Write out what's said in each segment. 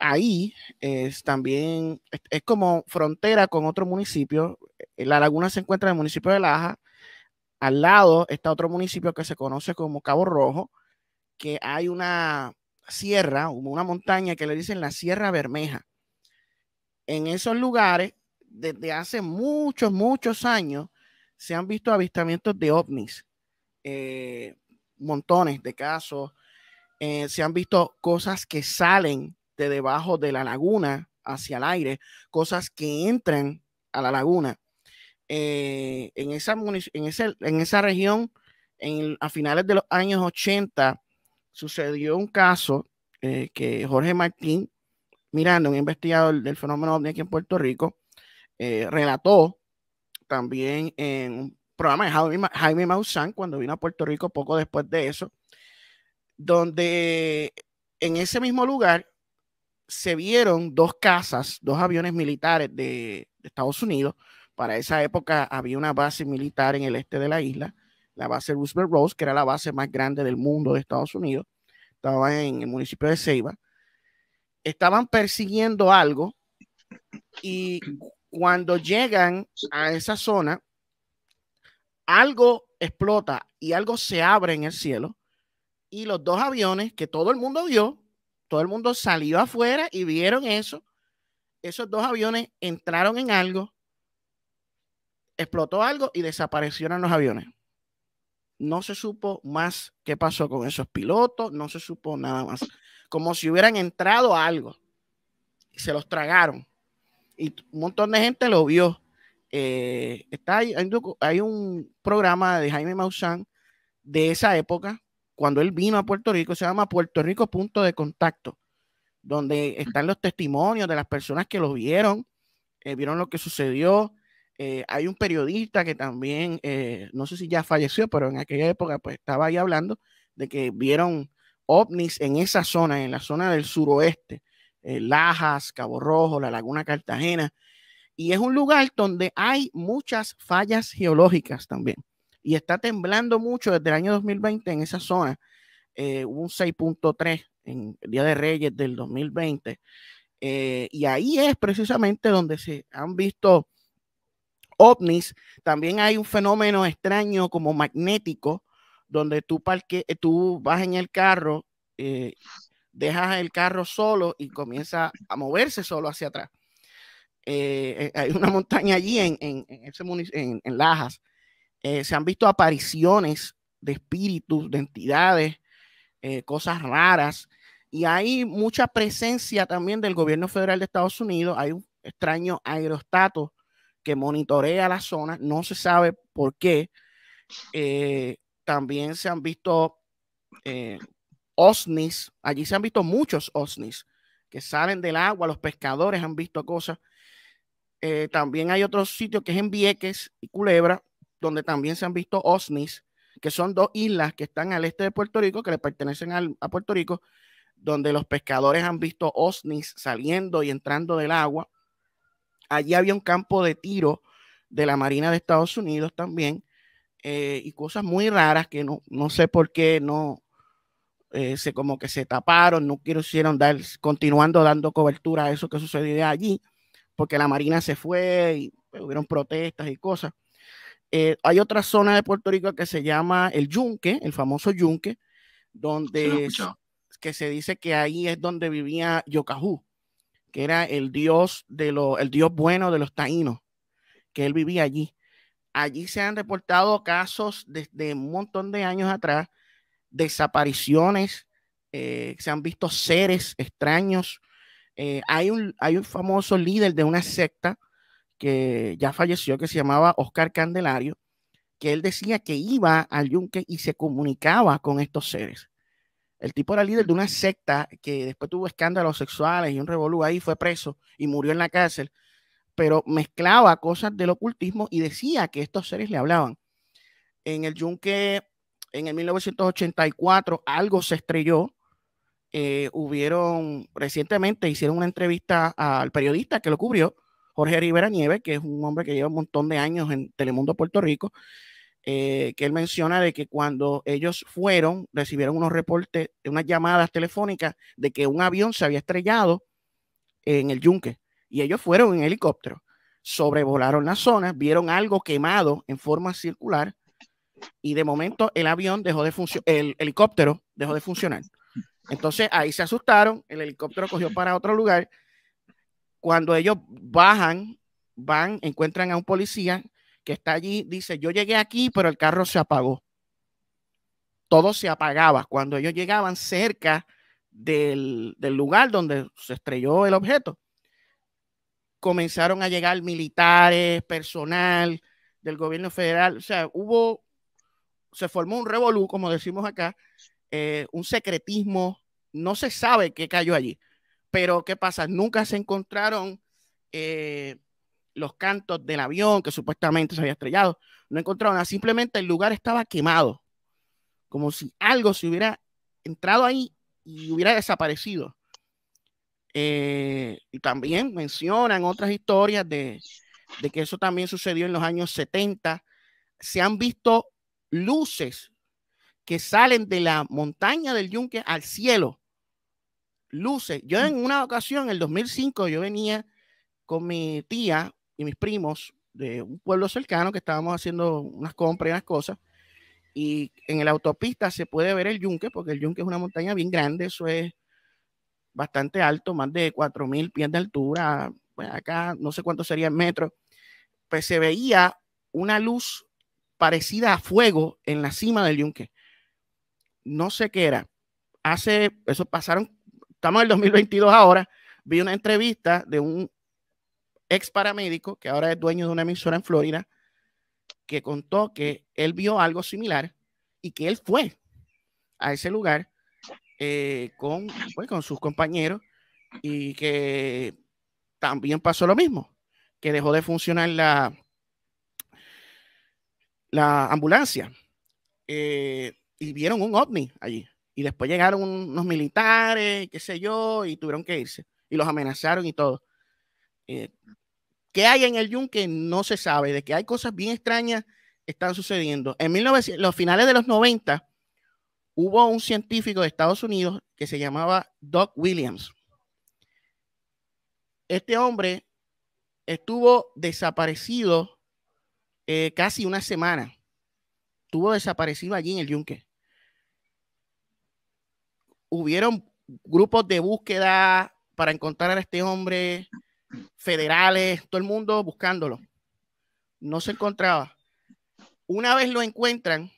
ahí es también, es, como frontera con otro municipio. Eh, la laguna se encuentra en el municipio de Laja. Al lado está otro municipio que se conoce como Cabo Rojo, que hay una sierra, una montaña que le dicen la Sierra Bermeja. En esos lugares, desde hace muchos, muchos años, se han visto avistamientos de ovnis, eh, montones de casos, eh, se han visto cosas que salen de debajo de la laguna hacia el aire, cosas que entran a la laguna. Eh, en, esa en, esa región, en, a finales de los años 80, sucedió un caso eh, que Jorge Martín mirando un investigador del fenómeno ovni aquí en Puerto Rico, eh, relató también en un programa de Jaime, Jaime Maussan cuando vino a Puerto Rico poco después de eso, donde en ese mismo lugar se vieron dos casas, dos aviones militares de, Estados Unidos. Para esa época había una base militar en el este de la isla, la base Roosevelt Rose, que era la base más grande del mundo de Estados Unidos. Estaba en el municipio de Ceiba. Estaban persiguiendo algo y cuando llegan a esa zona, algo explota y algo se abre en el cielo y los dos aviones que todo el mundo vio todo el mundo salió afuera y vieron eso. Esos dos aviones entraron en algo, explotó algo y desaparecieron los aviones. No se supo más qué pasó con esos pilotos, no se supo nada más. Como si hubieran entrado a algo. Se los tragaron. Y un montón de gente lo vio. Eh, está hay, hay un programa de Jaime Maussan de esa época cuando él vino a Puerto Rico, se llama Puerto Rico Punto de Contacto, donde están los testimonios de las personas que lo vieron, eh, vieron lo que sucedió. Eh, hay un periodista que también, eh, no sé si ya falleció, pero en aquella época pues estaba ahí hablando de que vieron ovnis en esa zona, en la zona del suroeste, Lajas, Cabo Rojo, la Laguna Cartagena. Y es un lugar donde hay muchas fallas geológicas también y está temblando mucho desde el año 2020 en esa zona. Eh, un 6.3 en el Día de Reyes del 2020. Eh, y ahí es precisamente donde se han visto ovnis. También hay un fenómeno extraño como magnético, donde tú, parque, eh, tú vas en el carro, eh, dejas el carro solo y comienza a moverse solo hacia atrás. hay una montaña allí en, ese en Lajas eh, se han visto apariciones de espíritus, de entidades, eh, cosas raras. Y hay mucha presencia también del gobierno federal de Estados Unidos. Hay un extraño aerostato que monitorea la zona. No se sabe por qué. Eh, también se han visto OSNIs. Allí se han visto muchos OSNIs que salen del agua. Los pescadores han visto cosas. también hay otros sitios que es en Vieques y Culebra, donde también se han visto OSNIs, que son dos islas que están al este de Puerto Rico, que le pertenecen a Puerto Rico, donde los pescadores han visto OSNIs saliendo y entrando del agua. Allí había un campo de tiro de la Marina de Estados Unidos también, eh, y cosas muy raras que no, sé por qué no eh, se como que se taparon, no quisieron dar, continuando dando cobertura a eso que sucedió allí, porque la Marina se fue y hubo pues, hubieron protestas y cosas. Eh, hay otra zona de Puerto Rico que se llama el Yunque, el famoso Yunque, donde que se dice que ahí es donde vivía Yocahu, que era el dios de el dios bueno de los taínos, que él vivía allí. Allí se han reportado casos desde un montón de años atrás, desapariciones, eh, se han visto seres extraños. Eh, hay, un, hay un famoso líder de una secta que ya falleció, que se llamaba Oscar Candelario, que él decía que iba al yunque y se comunicaba con estos seres. El tipo era líder de una secta que después tuvo escándalos sexuales y un revolú ahí, fue preso y murió en la cárcel, pero mezclaba cosas del ocultismo y decía que estos seres le hablaban. En el yunque, en el 1984, algo se estrelló. Eh, hubieron, recientemente hicieron una entrevista al periodista que lo cubrió, Jorge Rivera Nieves, que es un hombre que lleva un montón de años en Telemundo Puerto Rico, eh, que él menciona de que cuando ellos fueron, recibieron unos reportes, unas llamadas telefónicas de que un avión se había estrellado en el yunque y ellos fueron en helicóptero, sobrevolaron la zona, vieron algo quemado en forma circular y de momento el avión dejó de funcionar, el helicóptero dejó de funcionar. Entonces ahí se asustaron, el helicóptero cogió para otro lugar cuando ellos bajan, van, encuentran a un policía que está allí, dice, yo llegué aquí, pero el carro se apagó. Todo se apagaba. Cuando ellos llegaban cerca del, lugar donde se estrelló el objeto, comenzaron a llegar militares, personal del gobierno federal. O sea, hubo, se formó un revolú, como decimos acá, eh, un secretismo. No se sabe qué cayó allí. Pero, ¿qué pasa? Nunca se encontraron eh, los cantos del avión que supuestamente se había estrellado. No encontraron Simplemente el lugar estaba quemado. Como si algo se hubiera entrado ahí y hubiera desaparecido. Eh, y también mencionan otras historias de que eso también sucedió en los años 70. Se han visto luces que salen de la montaña del yunque al cielo luces. Yo en una ocasión, en el 2005, yo venía con mi tía y mis primos de un pueblo cercano que estábamos haciendo unas compras y unas cosas. Y en la autopista se puede ver el yunque, porque el yunque es una montaña bien grande, eso es bastante alto, más de 4.000 pies de altura, pues acá no sé cuánto sería el metro, pues se veía una luz parecida a fuego en la cima del yunque. No sé qué era. Hace, eso pasaron estamos en el 2022 ahora, vi una entrevista de un ex paramédico que ahora es dueño de una emisora en Florida, que contó que él vio algo similar y que él fue a ese lugar eh, con, pues, con sus compañeros y que también pasó lo mismo, que dejó de funcionar la, ambulancia eh, y vieron un ovni allí. Y después llegaron unos militares, qué sé yo, y tuvieron que irse. Y los amenazaron y todo. Eh, ¿Qué hay en el yunque? No se sabe. De que hay cosas bien extrañas están sucediendo. En los finales de los 90 hubo un científico de Estados Unidos que se llamaba Doc Williams. Este hombre estuvo desaparecido eh, casi una semana. Estuvo desaparecido allí en el yunque hubieron grupos de búsqueda para encontrar a este hombre, federales, todo el mundo buscándolo. No se encontraba. Una vez lo encuentran,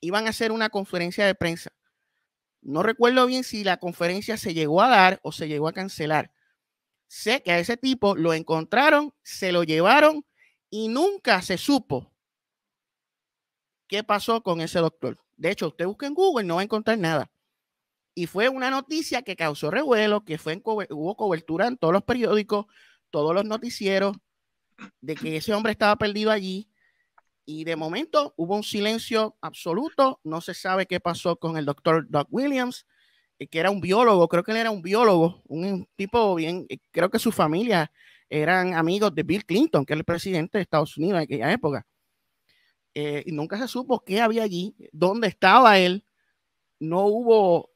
iban a hacer una conferencia de prensa. No recuerdo bien si la conferencia se llegó a dar o se llegó a cancelar. Sé que a ese tipo lo encontraron, se lo llevaron y nunca se supo qué pasó con ese doctor. De hecho, usted busca en Google, no va a encontrar nada. Y fue una noticia que causó revuelo, que fue hubo cobertura en todos los periódicos, todos los noticieros, de que ese hombre estaba perdido allí. Y de momento hubo un silencio absoluto. No se sabe qué pasó con el doctor Doug Williams, eh, que era un biólogo, creo que él era un biólogo, un tipo bien, eh, creo que su familia eran amigos de Bill Clinton, que era el presidente de Estados Unidos en aquella época. Eh, y nunca se supo qué había allí, dónde estaba él. No hubo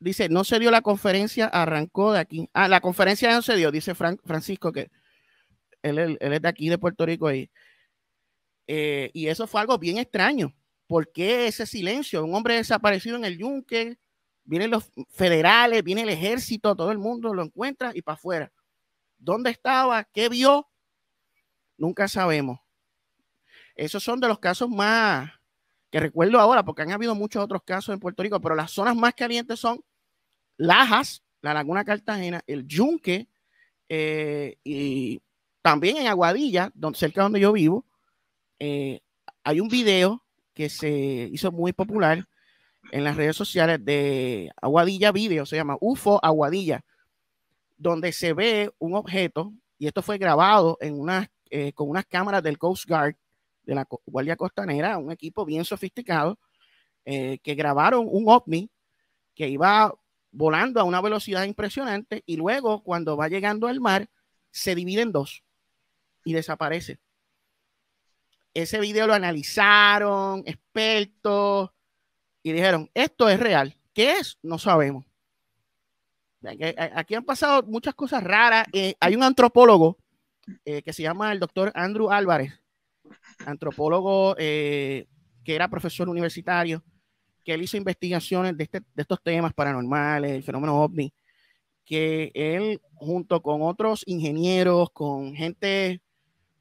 dice, no se dio la conferencia, arrancó de aquí. Ah, la conferencia no se dio, dice Francisco, que él, él, es de aquí, de Puerto Rico. Ahí. Eh, y eso fue algo bien extraño. ¿Por qué ese silencio? Un hombre desaparecido en el yunque, vienen los federales, viene el ejército, todo el mundo lo encuentra y para afuera. ¿Dónde estaba? ¿Qué vio? Nunca sabemos. Esos son de los casos más que recuerdo ahora, porque han habido muchos otros casos en Puerto Rico, pero las zonas más calientes son Lajas, la Laguna Cartagena, el Yunque, eh, y también en Aguadilla, donde, cerca de donde yo vivo, eh, hay un video que se hizo muy popular en las redes sociales de Aguadilla Video, se llama UFO Aguadilla, donde se ve un objeto, y esto fue grabado eh, con unas cámaras del Coast Guard, de la Guardia Costanera, un equipo bien sofisticado, que grabaron un ovni que iba volando a una velocidad impresionante y luego cuando va llegando al mar se divide en dos y desaparece. Ese video lo analizaron expertos y dijeron, esto es real. ¿Qué es? No sabemos. Eh, aquí han pasado muchas cosas raras. Eh, hay un antropólogo eh, que se llama el doctor Andrew Álvarez, antropólogo que era profesor universitario que él hizo investigaciones de, este, de estos temas paranormales, el fenómeno ovni, que él junto con otros ingenieros, con gente de,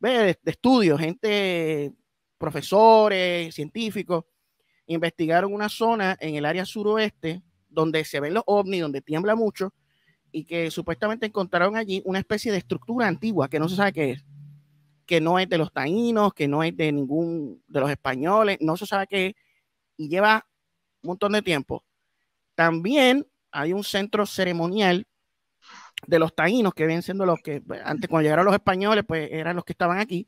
estudios estudio, gente, profesores, científicos, investigaron una zona en el área suroeste donde se ven los ovnis, donde tiembla mucho, y que supuestamente encontraron allí una especie de estructura antigua que no se sabe qué es, que no es de los taínos, que no es de ningún de los españoles, no se sabe qué es, y lleva montón de tiempo. También hay un centro ceremonial de los taínos, que ven siendo los que pues, antes cuando llegaron los españoles, pues eran los que estaban aquí.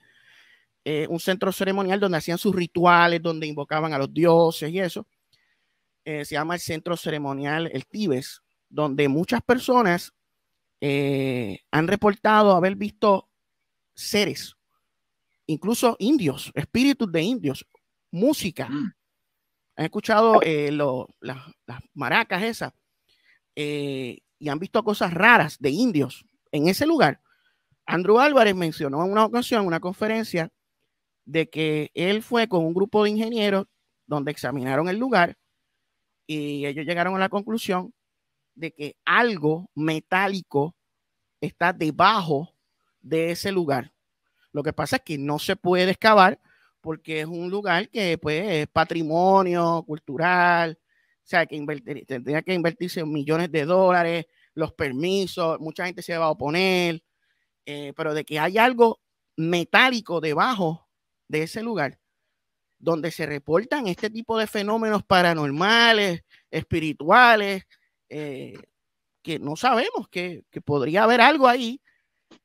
Eh, un centro ceremonial donde hacían sus rituales, donde invocaban a los dioses y eso. Eh, se llama el centro ceremonial, el Tibes, donde muchas personas eh, han reportado haber visto seres, incluso indios, espíritus de indios, música, mm han escuchado eh, las maracas esas eh, y han visto cosas raras de indios en ese lugar. Andrew Álvarez mencionó en una ocasión, en una conferencia, de que él fue con un grupo de ingenieros donde examinaron el lugar y ellos llegaron a la conclusión de que algo metálico está debajo de ese lugar. Lo que pasa es que no se puede excavar porque es un lugar que pues es patrimonio cultural, o sea, que tendría que invertirse millones de dólares, los permisos, mucha gente se va a oponer, eh, pero de que hay algo metálico debajo de ese lugar donde se reportan este tipo de fenómenos paranormales, espirituales, eh, que no sabemos, que podría haber algo ahí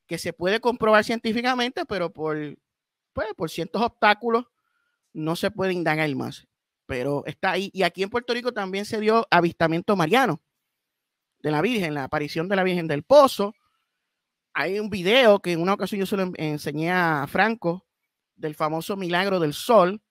que se puede comprobar científicamente, pero por pues, por ciertos obstáculos no se puede indagar más. Pero está ahí. Y aquí en Puerto Rico también se dio avistamiento mariano de la Virgen, la aparición de la Virgen del Pozo. Hay un video que en una ocasión yo se lo enseñé a Franco del famoso milagro del sol,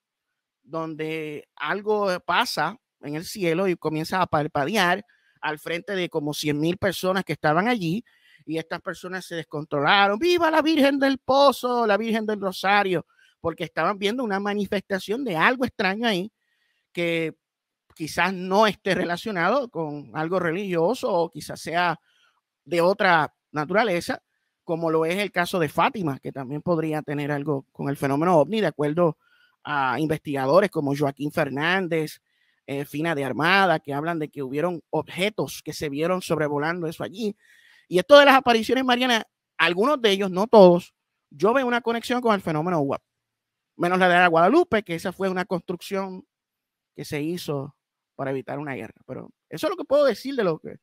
donde algo pasa en el cielo y comienza a parpadear al frente de como 100 mil personas que estaban allí y estas personas se descontrolaron. ¡Viva la Virgen del Pozo, la Virgen del Rosario! Porque estaban viendo una manifestación de algo extraño ahí que quizás no esté relacionado con algo religioso o quizás sea de otra naturaleza, como lo es el caso de Fátima, que también podría tener algo con el fenómeno ovni, de acuerdo a investigadores como Joaquín Fernández, eh, Fina de Armada, que hablan de que hubieron objetos que se vieron sobrevolando eso allí. Y esto de las apariciones marianas, algunos de ellos, no todos, yo veo una conexión con el fenómeno UAP. Menos la de la Guadalupe, que esa fue una construcción que se hizo para evitar una guerra. Pero eso es lo que puedo decir de lo que,